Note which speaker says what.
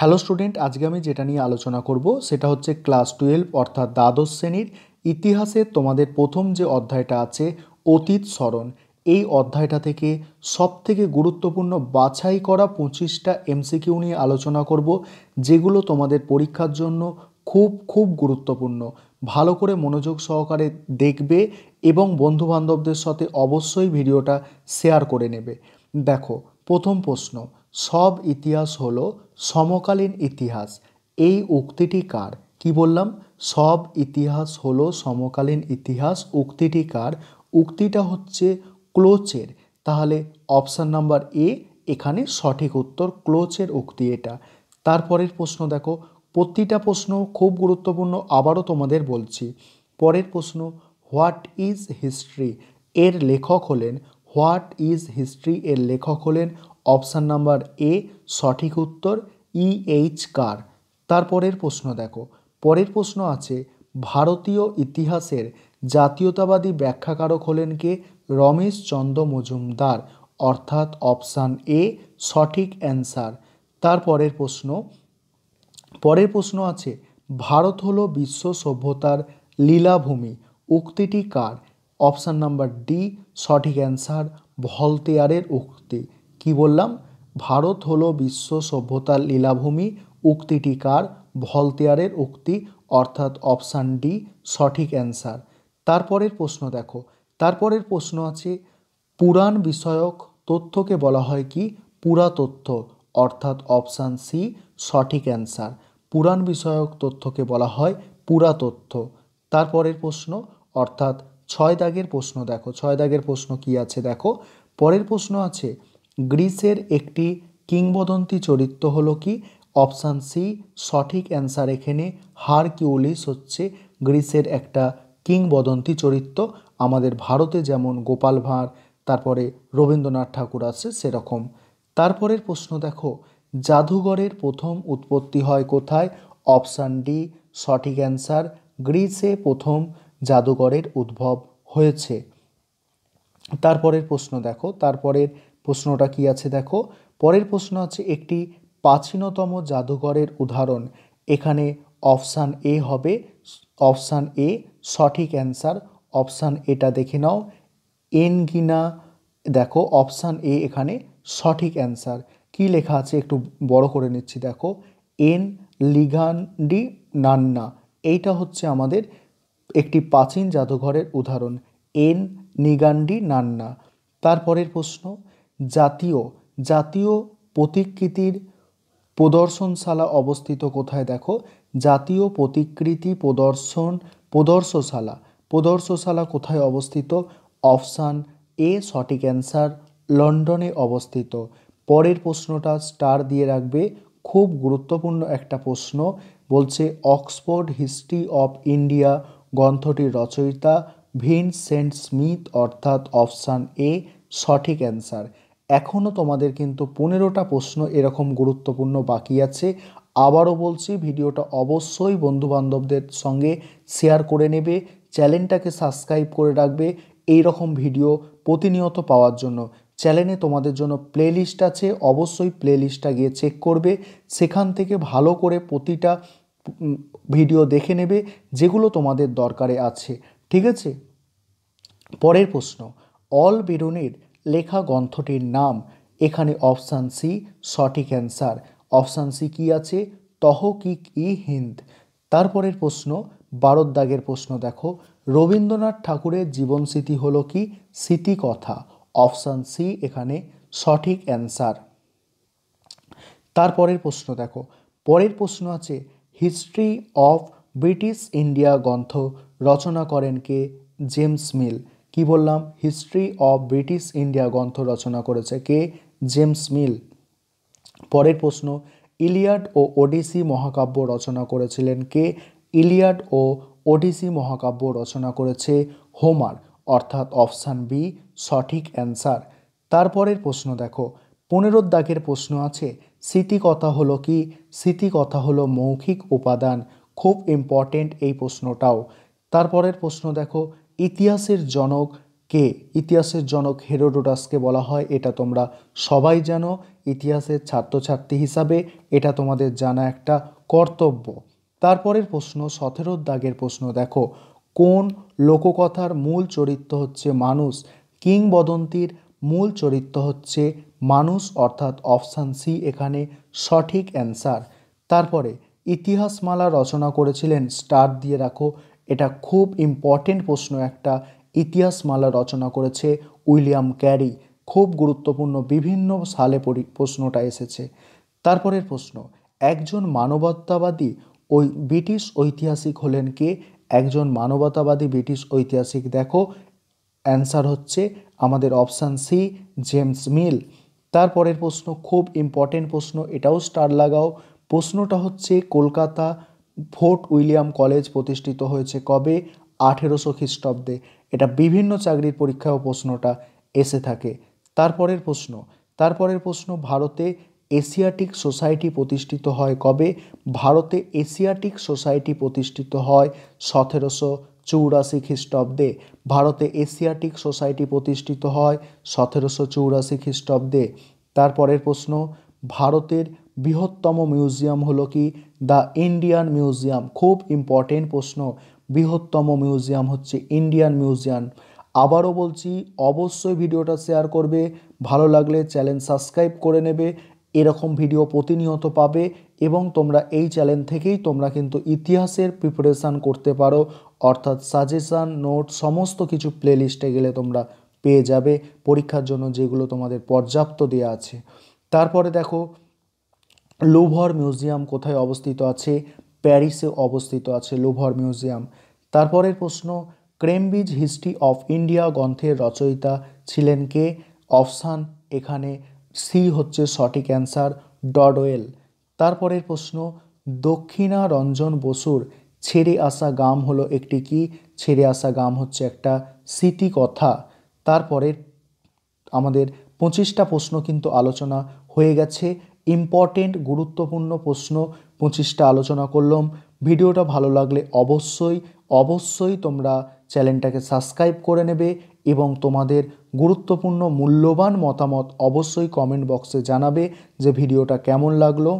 Speaker 1: hello student আজকে আমি যেটা নিয়ে আলোচনা করব সেটা হচ্ছে ক্লাস টুয়েলভ অর্থাৎ দ্বাদশ শ্রেণীর ইতিহাসে তোমাদের প্রথম যে অধ্যায়টা আছে অতীত স্মরণ এই অধ্যায়টা থেকে সবথেকে গুরুত্বপূর্ণ বাছাই করা পঁচিশটা এমসিকিউ নিয়ে আলোচনা করব যেগুলো তোমাদের পরীক্ষার জন্য খুব খুব গুরুত্বপূর্ণ ভালো করে মনোযোগ সহকারে দেখবে এবং বন্ধুবান্ধবদের সাথে অবশ্যই ভিডিওটা শেয়ার করে নেবে দেখো প্রথম প্রশ্ন সব ইতিহাস হল সমকালীন ইতিহাস এই উক্তিটি কার কি বললাম সব ইতিহাস হল সমকালীন ইতিহাস উক্তিটি কার উক্তিটা হচ্ছে ক্লোচের তাহলে অপশান নাম্বার এ এখানে সঠিক উত্তর ক্লোচের উক্তি এটা তারপরের প্রশ্ন দেখো প্রতিটা প্রশ্ন খুব গুরুত্বপূর্ণ আবারও তোমাদের বলছি পরের প্রশ্ন হোয়াট ইজ হিস্ট্রি এর লেখক হলেন হোয়াট ইজ হিস্ট্রি এর লেখক হলেন অপশান নাম্বার এ সঠিক উত্তর ই এইচ কার তারপরের প্রশ্ন দেখো পরের প্রশ্ন আছে ভারতীয় ইতিহাসের জাতীয়তাবাদী ব্যাখ্যাকারক হলেন কে রমেশ চন্দ্র মজুমদার অর্থাৎ অপশান এ সঠিক অ্যান্সার তারপরের প্রশ্ন পরের প্রশ্ন আছে ভারত হলো বিশ্ব সভ্যতার লীলাভূমি উক্তিটি কার অপশান নাম্বার ডি সঠিক অ্যান্সার ভলতেয়ারের উক্তি কি বললাম ভারত হলো বিশ্ব সভ্যতার লীলাভূমি উক্তিটি কার ভলতেয়ারের উক্তি অর্থাৎ অপশান ডি সঠিক অ্যান্সার তারপরের প্রশ্ন দেখো তারপরের প্রশ্ন আছে পুরাণ বিষয়ক তথ্যকে বলা হয় কি পুরাতথ্য অর্থাৎ অপশান সি সঠিক অ্যান্সার পুরাণ বিষয়ক তথ্যকে বলা হয় পুরাতথ্য তারপরের প্রশ্ন অর্থাৎ ছয় দাগের প্রশ্ন দেখো ছয় দাগের প্রশ্ন কি আছে দেখো পরের প্রশ্ন আছে গ্রিসের একটি কিংবদন্তি চরিত্র হলো কি অপশান সি সঠিক অ্যান্সার এখানে কিউলিস হচ্ছে গ্রিসের একটা কিংবদন্তি চরিত্র আমাদের ভারতে যেমন গোপাল ভাঁড় তারপরে রবীন্দ্রনাথ ঠাকুর আছে সেরকম তারপরের প্রশ্ন দেখো জাদুঘরের প্রথম উৎপত্তি হয় কোথায় অপশান ডি সঠিক অ্যান্সার গ্রিসে প্রথম জাদুঘরের উদ্ভব হয়েছে তারপরের প্রশ্ন দেখো তারপরের প্রশ্নটা কি আছে দেখো পরের প্রশ্ন আছে একটি প্রাচীনতম জাদুঘরের উদাহরণ এখানে অপশান এ হবে অপশান এ সঠিক অ্যান্সার অপশান এটা দেখে নাও এনগিনা দেখো অপশান এ এখানে সঠিক অ্যান্সার কি লেখা আছে একটু বড় করে নিচ্ছি দেখো এন লিগান্ডি নান্না এইটা হচ্ছে আমাদের একটি প্রাচীন জাদুঘরের উদাহরণ এন নিগান্ডি নান্না তারপরের প্রশ্ন জাতীয় জাতীয় প্রতিকৃতির প্রদর্শনশালা অবস্থিত কোথায় দেখো জাতীয় প্রতিকৃতি প্রদর্শন প্রদর্শশালা প্রদর্শশালা কোথায় অবস্থিত অপশান এ সঠিক অ্যান্সার লন্ডনে অবস্থিত পরের প্রশ্নটা স্টার দিয়ে রাখবে খুব গুরুত্বপূর্ণ একটা প্রশ্ন বলছে অক্সফোর্ড হিস্ট্রি অফ ইন্ডিয়া গ্রন্থটির রচয়িতা ভিনসেন্ট স্মিথ অর্থাৎ অপশান এ সঠিক অ্যান্সার এখনও তোমাদের কিন্তু পনেরোটা প্রশ্ন এরকম গুরুত্বপূর্ণ বাকি আছে আবারও বলছি ভিডিওটা অবশ্যই বন্ধুবান্ধবদের সঙ্গে শেয়ার করে নেবে চ্যানেলটাকে সাবস্ক্রাইব করে রাখবে এই রকম ভিডিও প্রতিনিয়ত পাওয়ার জন্য চ্যানেলে তোমাদের জন্য প্লেলিস্ট আছে অবশ্যই প্লেলিস্টটা গিয়ে চেক করবে সেখান থেকে ভালো করে প্রতিটা ভিডিও দেখে নেবে যেগুলো তোমাদের দরকারে আছে ঠিক আছে পরের প্রশ্ন অল বেরুনের লেখা গ্রন্থটির নাম এখানে অপশান সি সঠিক অ্যান্সার অপশান সি কী আছে তহকিক ই হিন্দ তারপরের প্রশ্ন বারদ দাগের প্রশ্ন দেখো রবীন্দ্রনাথ ঠাকুরের জীবন স্মৃতি হলো কি কথা অপশান সি এখানে সঠিক অ্যান্সার তারপরের প্রশ্ন দেখো পরের প্রশ্ন আছে হিস্ট্রি অফ ব্রিটিশ ইন্ডিয়া গ্রন্থ রচনা করেন কে জেমস মিল কি বললাম হিস্ট্রি অফ ব্রিটিশ ইন্ডিয়া গ্রন্থ রচনা করেছে কে জেমস মিল পরের প্রশ্ন ইলিয়াড ও ওডিসি মহাকাব্য রচনা করেছিলেন কে ইলিয়াড ও ওডিসি মহাকাব্য রচনা করেছে হোমার অর্থাৎ অপশান বি সঠিক অ্যান্সার তারপরের প্রশ্ন দেখো পনেরো দাগের প্রশ্ন আছে স্মৃতিকথা হলো কি স্মৃতিকথা হলো মৌখিক উপাদান খুব ইম্পর্টেন্ট এই প্রশ্নটাও তারপরের প্রশ্ন দেখো ইতিহাসের জনক কে ইতিহাসের জনক হেরোডোটাসকে বলা হয় এটা তোমরা সবাই জানো ইতিহাসের ছাত্রছাত্রী হিসাবে এটা তোমাদের জানা একটা কর্তব্য তারপরের প্রশ্ন সতেরোর দাগের প্রশ্ন দেখো কোন লোককথার মূল চরিত্র হচ্ছে মানুষ কিংবদন্তির মূল চরিত্র হচ্ছে মানুষ অর্থাৎ অপশান সি এখানে সঠিক অ্যান্সার তারপরে ইতিহাসমালা রচনা করেছিলেন স্টার দিয়ে রাখো এটা খুব ইম্পর্টেন্ট প্রশ্ন একটা ইতিহাসমালা রচনা করেছে উইলিয়াম ক্যারি খুব গুরুত্বপূর্ণ বিভিন্ন সালে প্রশ্নটা এসেছে তারপরের প্রশ্ন একজন মানবতাবাদী ওই ব্রিটিশ ঐতিহাসিক হলেন কে একজন মানবতাবাদী ব্রিটিশ ঐতিহাসিক দেখো অ্যান্সার হচ্ছে আমাদের অপশান সি জেমস মিল তারপরের প্রশ্ন খুব ইম্পর্টেন্ট প্রশ্ন এটাও স্টার লাগাও প্রশ্নটা হচ্ছে কলকাতা ফোর্ট উইলিয়াম কলেজ প্রতিষ্ঠিত হয়েছে কবে আঠেরোশো খ্রিস্টাব্দে এটা বিভিন্ন চাকরির পরীক্ষাও প্রশ্নটা এসে থাকে তারপরের প্রশ্ন তারপরের প্রশ্ন ভারতে এশিয়াটিক সোসাইটি প্রতিষ্ঠিত হয় কবে ভারতে এশিয়াটিক সোসাইটি প্রতিষ্ঠিত হয় সতেরোশো চৌরাশি খ্রিস্টাব্দে ভারতে এশিয়াটিক সোসাইটি প্রতিষ্ঠিত হয় সতেরোশো চৌরাশি খ্রিস্টাব্দে তারপরের প্রশ্ন ভারতের বৃহত্তম মিউজিয়াম হলো কি দ্য ইন্ডিয়ান মিউজিয়াম খুব ইম্পর্টেন্ট প্রশ্ন বৃহত্তম মিউজিয়াম হচ্ছে ইন্ডিয়ান মিউজিয়াম আবারও বলছি অবশ্যই ভিডিওটা শেয়ার করবে ভালো লাগলে চ্যানেল সাবস্ক্রাইব করে নেবে এরকম ভিডিও প্রতিনিয়ত পাবে এবং তোমরা এই চ্যানেল থেকেই তোমরা কিন্তু ইতিহাসের প্রিপারেশান করতে পারো অর্থাৎ সাজেশান নোট সমস্ত কিছু প্লেলিস্টে গেলে তোমরা পেয়ে যাবে পরীক্ষার জন্য যেগুলো তোমাদের পর্যাপ্ত দেওয়া আছে তারপরে দেখো লুভর মিউজিয়াম কোথায় অবস্থিত আছে প্যারিসে অবস্থিত আছে লুভর মিউজিয়াম তারপরের প্রশ্ন ক্রেমবিজ হিস্ট্রি অফ ইন্ডিয়া গ্রন্থের রচয়িতা ছিলেন কে অপশান এখানে সি হচ্ছে সঠিক অ্যান্সার ডডওয়েল তারপরের প্রশ্ন দক্ষিণারঞ্জন বসুর ছেড়ে আসা গাম হলো একটি কি ছেড়ে আসা গাম হচ্ছে একটা স্মৃতি কথা তারপরে আমাদের পঁচিশটা প্রশ্ন কিন্তু আলোচনা হয়ে গেছে ইম্পর্টেন্ট গুরুত্বপূর্ণ প্রশ্ন পঁচিশটা আলোচনা করলাম ভিডিওটা ভালো লাগলে অবশ্যই অবশ্যই তোমরা চ্যানেলটাকে সাবস্ক্রাইব করে নেবে এবং তোমাদের গুরুত্বপূর্ণ মূল্যবান মতামত অবশ্যই কমেন্ট বক্সে জানাবে যে ভিডিওটা কেমন লাগলো